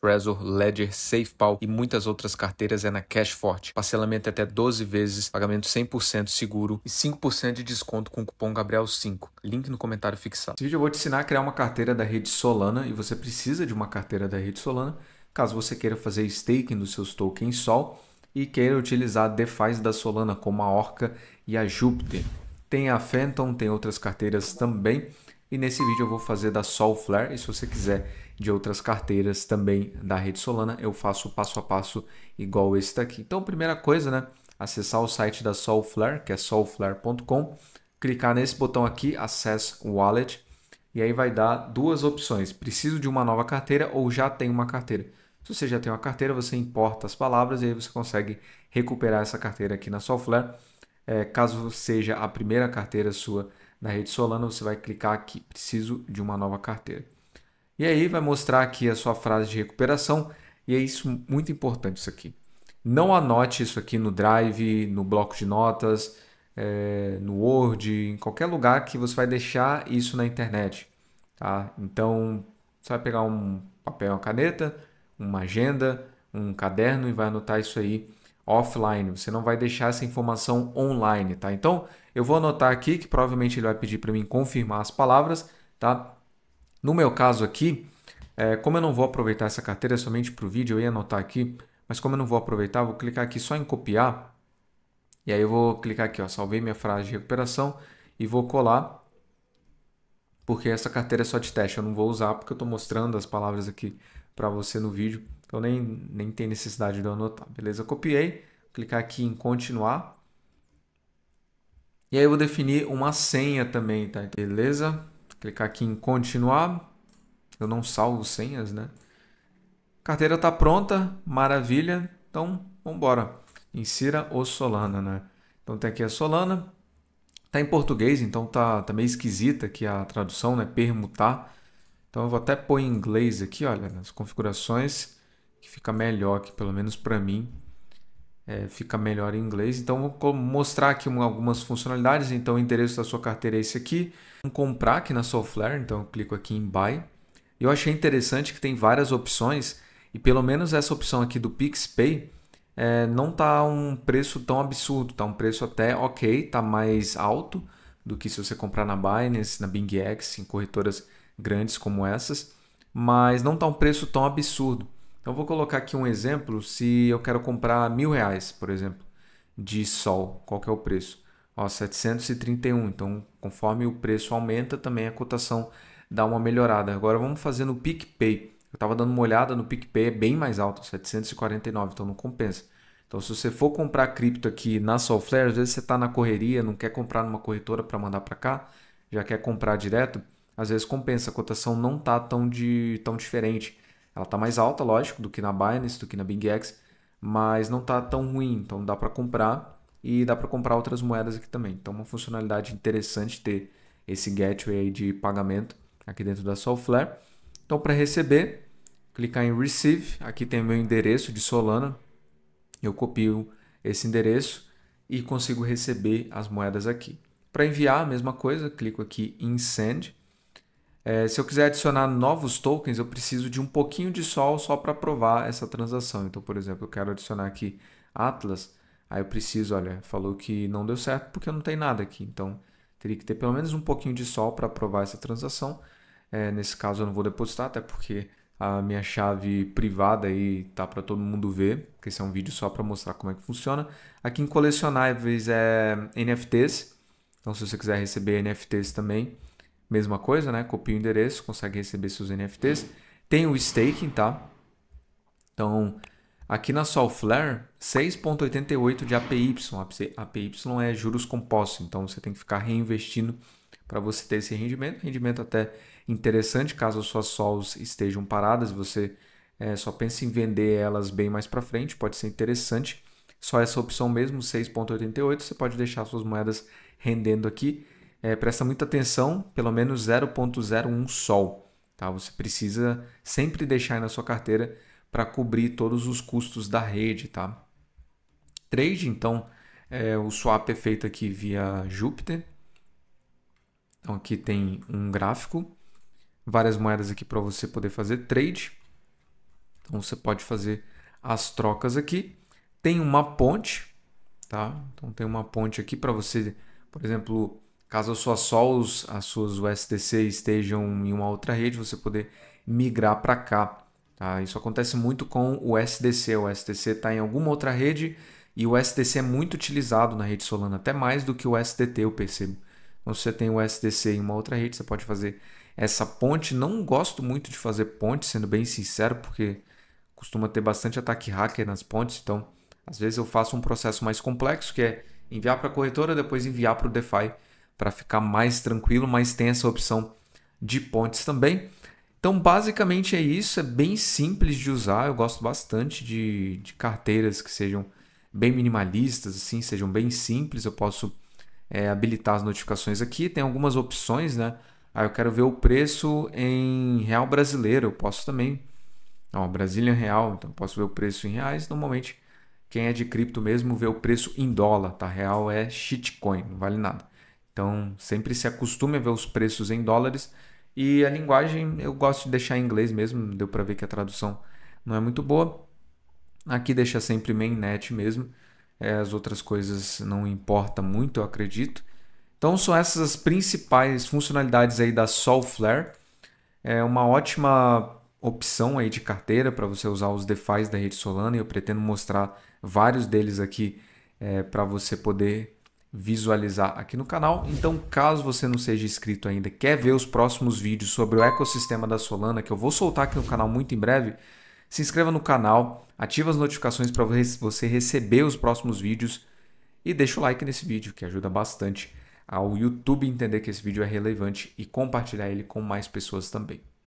Trezor, Ledger, SafePal e muitas outras carteiras é na Cash Parcelamento é até 12 vezes, pagamento 100% seguro e 5% de desconto com o cupom Gabriel5. Link no comentário fixado. Nesse vídeo eu vou te ensinar a criar uma carteira da rede Solana e você precisa de uma carteira da rede Solana caso você queira fazer staking dos seus tokens Sol e queira utilizar DeFi da Solana como a Orca e a Jupiter. Tem a Phantom, tem outras carteiras também e nesse vídeo eu vou fazer da Solflare e se você quiser de outras carteiras também da rede Solana, eu faço passo a passo igual esse daqui. Então, primeira coisa, né, acessar o site da Solflare, que é solflare.com, clicar nesse botão aqui, Access Wallet, e aí vai dar duas opções, preciso de uma nova carteira ou já tenho uma carteira. Se você já tem uma carteira, você importa as palavras e aí você consegue recuperar essa carteira aqui na Solflare. É, caso seja a primeira carteira sua na rede Solana, você vai clicar aqui, preciso de uma nova carteira. E aí vai mostrar aqui a sua frase de recuperação, e é isso muito importante isso aqui. Não anote isso aqui no Drive, no bloco de notas, é, no Word, em qualquer lugar que você vai deixar isso na internet. Tá? Então, você vai pegar um papel, uma caneta, uma agenda, um caderno e vai anotar isso aí offline, você não vai deixar essa informação online, tá? Então, eu vou anotar aqui que provavelmente ele vai pedir para mim confirmar as palavras, tá? No meu caso aqui, é, como eu não vou aproveitar essa carteira somente para o vídeo, eu ia anotar aqui, mas como eu não vou aproveitar, vou clicar aqui só em copiar, e aí eu vou clicar aqui, ó, salvei minha frase de recuperação e vou colar, porque essa carteira é só de teste, eu não vou usar porque eu estou mostrando as palavras aqui para você no vídeo. Então nem, nem tem necessidade de eu anotar. Beleza, copiei. Clicar aqui em continuar. E aí eu vou definir uma senha também, tá? beleza? Clicar aqui em continuar. Eu não salvo senhas, né? carteira está pronta, maravilha. Então, vamos embora. Insira o Solana, né? Então tem aqui a Solana. Tá em português, então tá, tá meio esquisita aqui a tradução, né? Permutar. Então eu vou até pôr em inglês aqui, olha, nas configurações que fica melhor, que pelo menos para mim é, fica melhor em inglês. Então vou mostrar aqui algumas funcionalidades. Então o endereço da sua carteira é esse aqui. Vamos comprar aqui na Software, então eu clico aqui em Buy. Eu achei interessante que tem várias opções e pelo menos essa opção aqui do PixPay é, não tá um preço tão absurdo, tá um preço até ok, tá mais alto do que se você comprar na Binance, na BingX, em corretoras grandes como essas, mas não tá um preço tão absurdo. Então vou colocar aqui um exemplo, se eu quero comprar mil reais, por exemplo, de sol, qual que é o preço? Ó, 731, então conforme o preço aumenta, também a cotação dá uma melhorada. Agora vamos fazer no PicPay. Eu estava dando uma olhada no PicPay, é bem mais alto, 749, então não compensa. Então, se você for comprar cripto aqui na Solflare, às vezes você está na correria, não quer comprar numa corretora para mandar para cá, já quer comprar direto, às vezes compensa, a cotação não está tão, de, tão diferente. Ela está mais alta, lógico, do que na Binance, do que na BingX, mas não está tão ruim, então dá para comprar e dá para comprar outras moedas aqui também. Então, uma funcionalidade interessante ter esse gateway de pagamento aqui dentro da Soulflare. Então, para receber, clicar em Receive. Aqui tem meu endereço de Solana. Eu copio esse endereço e consigo receber as moedas aqui. Para enviar, a mesma coisa, clico aqui em Send. É, se eu quiser adicionar novos tokens, eu preciso de um pouquinho de sol só para provar essa transação. Então, por exemplo, eu quero adicionar aqui Atlas, aí eu preciso, olha, falou que não deu certo porque não tem nada aqui. Então, teria que ter pelo menos um pouquinho de sol para provar essa transação. É, nesse caso, eu não vou depositar, até porque a minha chave privada aí tá para todo mundo ver, porque esse é um vídeo só para mostrar como é que funciona. Aqui em colecionáveis é NFTs, então se você quiser receber NFTs também, mesma coisa, né? Copia o endereço, consegue receber seus NFTs. Tem o staking, tá? Então, aqui na Solflare, 6.88 de APY. APY é juros compostos, então você tem que ficar reinvestindo para você ter esse rendimento. Rendimento até interessante, caso as suas sols estejam paradas, você é, só pense em vender elas bem mais para frente, pode ser interessante. Só essa opção mesmo, 6.88, você pode deixar suas moedas rendendo aqui é, presta muita atenção, pelo menos 0,01 sol. Tá? Você precisa sempre deixar na sua carteira para cobrir todos os custos da rede. Tá? Trade, então, é, o swap é feito aqui via Júpiter. Então aqui tem um gráfico, várias moedas aqui para você poder fazer trade. Então você pode fazer as trocas aqui. Tem uma ponte, tá? Então tem uma ponte aqui para você, por exemplo, Caso a sua SOLs, as suas USDC estejam em uma outra rede, você poder migrar para cá. Tá? Isso acontece muito com o SDC. O SDC está em alguma outra rede e o SDC é muito utilizado na rede Solana, até mais do que o SDT, eu percebo. Então, se você tem o SDC em uma outra rede, você pode fazer essa ponte. Não gosto muito de fazer ponte, sendo bem sincero, porque costuma ter bastante ataque hacker nas pontes. Então, às vezes eu faço um processo mais complexo, que é enviar para a corretora, depois enviar para o DeFi para ficar mais tranquilo, mas tem essa opção de pontes também. Então, basicamente é isso, é bem simples de usar. Eu gosto bastante de, de carteiras que sejam bem minimalistas, assim, sejam bem simples. Eu posso é, habilitar as notificações aqui. Tem algumas opções, né? Ah, eu quero ver o preço em real brasileiro. Eu posso também. Ó, Brasília real, então eu posso ver o preço em reais. Normalmente, quem é de cripto mesmo vê o preço em dólar, tá? Real é shitcoin, não vale nada. Então, sempre se acostume a ver os preços em dólares. E a linguagem eu gosto de deixar em inglês mesmo, deu para ver que a tradução não é muito boa. Aqui deixa sempre mainnet mesmo, é, as outras coisas não importa muito, eu acredito. Então, são essas as principais funcionalidades aí da Solflare. É uma ótima opção aí de carteira para você usar os DeFi da rede Solana e eu pretendo mostrar vários deles aqui é, para você poder visualizar aqui no canal. Então, caso você não seja inscrito ainda, quer ver os próximos vídeos sobre o ecossistema da Solana, que eu vou soltar aqui no canal muito em breve, se inscreva no canal, ative as notificações para você receber os próximos vídeos e deixa o like nesse vídeo, que ajuda bastante ao YouTube entender que esse vídeo é relevante e compartilhar ele com mais pessoas também.